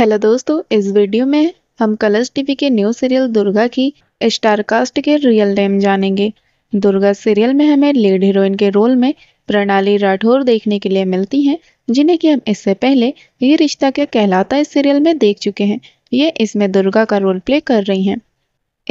hello दोस्तों इस video में हम कलर्स टीवी के न्यू सीरियल दुर्गा की स्टारकास्ट के रियल नेम जानेंगे दुर्गा सीरियल में हमें लीड हीरोइन के रोल में प्रणाली राठौर देखने के लिए मिलती हैं जिन्हें कि हम इससे पहले ये रिश्ता क्या कहलाता है सीरियल में देख चुके हैं ये इसमें दुर्गा का रोल प्ले कर रही हैं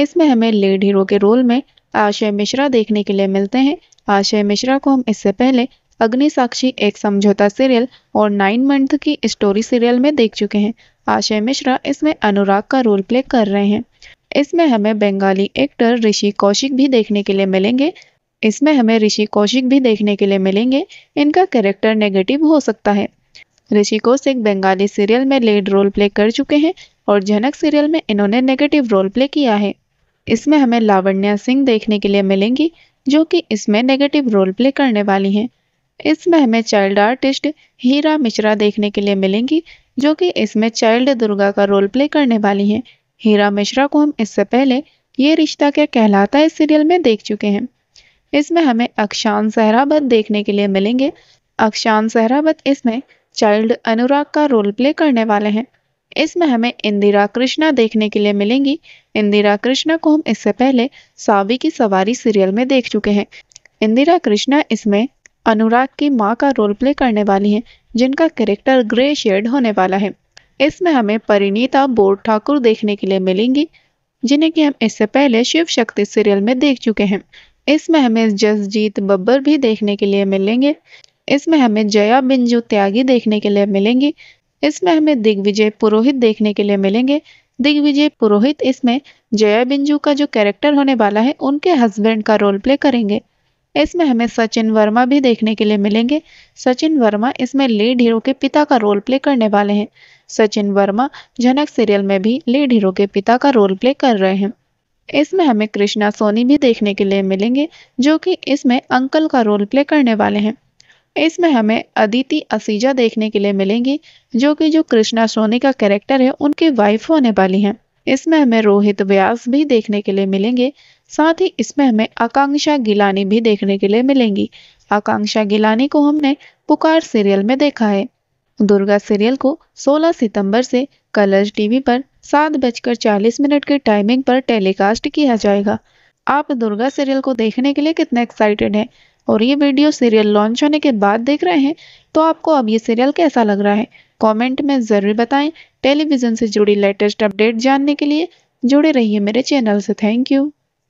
इसमें हमें लीड हीरो के रोल में आशय मिश्रा देखने के लिए मिलते हैं आशय मिश्रा को हम इससे पहले अग्नि साक्षी एक समझौता सीरियल और नाइन मंथ की स्टोरी सीरियल में देख चुके हैं आशय मिश्रा इसमें अनुराग का रोल प्ले कर रहे हैं इसमें हमें बंगाली एक्टर ऋषि कौशिक भी देखने के लिए मिलेंगे इसमें हमें ऋषि कौशिक भी देखने के लिए मिलेंगे इनका कैरेक्टर नेगेटिव हो सकता है ऋषि कौशिक बंगाली सीरियल में लीड रोल प्ले कर चुके हैं और जनक सीरियल में इन्होंने नेगेटिव रोल प्ले किया है इसमें हमें लावण्या सिंह देखने के लिए मिलेंगी जो कि इसमें नेगेटिव रोल प्ले करने वाली हैं इसमें हमें चाइल्ड आर्टिस्ट हीरा मिश्रा देखने के लिए मिलेंगी जो कि इसमें चाइल्ड दुर्गा का रोल प्ले करने वाली हैं हीरा मिश्रा को हम इससे पहले ये रिश्ता क्या कहलाता है सीरियल में देख चुके हैं इसमें हमें अक्षान सहराबत देखने के लिए मिलेंगे अक्षान सहराबत इसमें चाइल्ड अनुराग का रोल प्ले करने वाले हैं इसमें हमें इंदिरा कृष्णा देखने के लिए मिलेंगी इंदिरा कृष्णा को हम इससे पहले सावी की सवारी सीरियल में देख चुके हैं इंदिरा कृष्णा इसमें अनुराग की माँ का रोल प्ले करने वाली हैं जिनका कैरेक्टर ग्रे शेड होने वाला है इसमें हमें परिणीता बोर ठाकुर देखने के लिए मिलेंगी जिन्हें कि हम इससे पहले शिव शक्ति सीरियल में देख चुके हैं इसमें हमें जसजीत बब्बर भी देखने के लिए मिलेंगे इसमें हमें जया बिंजू त्यागी देखने के लिए मिलेंगी इसमें हमें दिग्विजय पुरोहित देखने के लिए मिलेंगे दिग्विजय पुरोहित इसमें जया बिंजू का जो कैरेक्टर होने वाला है उनके हस्बैंड का रोल प्ले करेंगे इसमें हमें सचिन वर्मा भी देखने के लिए मिलेंगे सचिन वर्मा इसमें लीड हीरो के पिता का रोल प्ले करने वाले हैं सचिन वर्मा जनक सीरियल में भी लीड हीरो के पिता का रोल प्ले कर रहे हैं इसमें हमें कृष्णा सोनी भी देखने के लिए मिलेंगे जो कि इसमें अंकल का रोल प्ले करने वाले हैं इसमें हमें अदिति असीजा देखने के लिए मिलेंगी जो कि जो कृष्णा सोनी का कैरेक्टर है उनकी वाइफ होने वाली हैं इसमें हमें रोहित व्यास भी देखने के लिए मिलेंगे साथ ही इसमें हमें आकांक्षा गिलानी भी देखने के लिए मिलेंगी आकांक्षा गिलानी को हमने पुकार सीरियल में देखा है दुर्गा सीरियल को 16 सितंबर से कलर्स टीवी पर सात बजकर चालीस मिनट के टाइमिंग पर टेलीकास्ट किया जाएगा आप दुर्गा सीरियल को देखने के लिए कितने एक्साइटेड हैं और ये वीडियो सीरियल लॉन्च होने के बाद देख रहे हैं तो आपको अब ये सीरियल कैसा लग रहा है कमेंट में ज़रूर बताएं टेलीविज़न से जुड़ी लेटेस्ट अपडेट जानने के लिए जुड़े रहिए मेरे चैनल से थैंक यू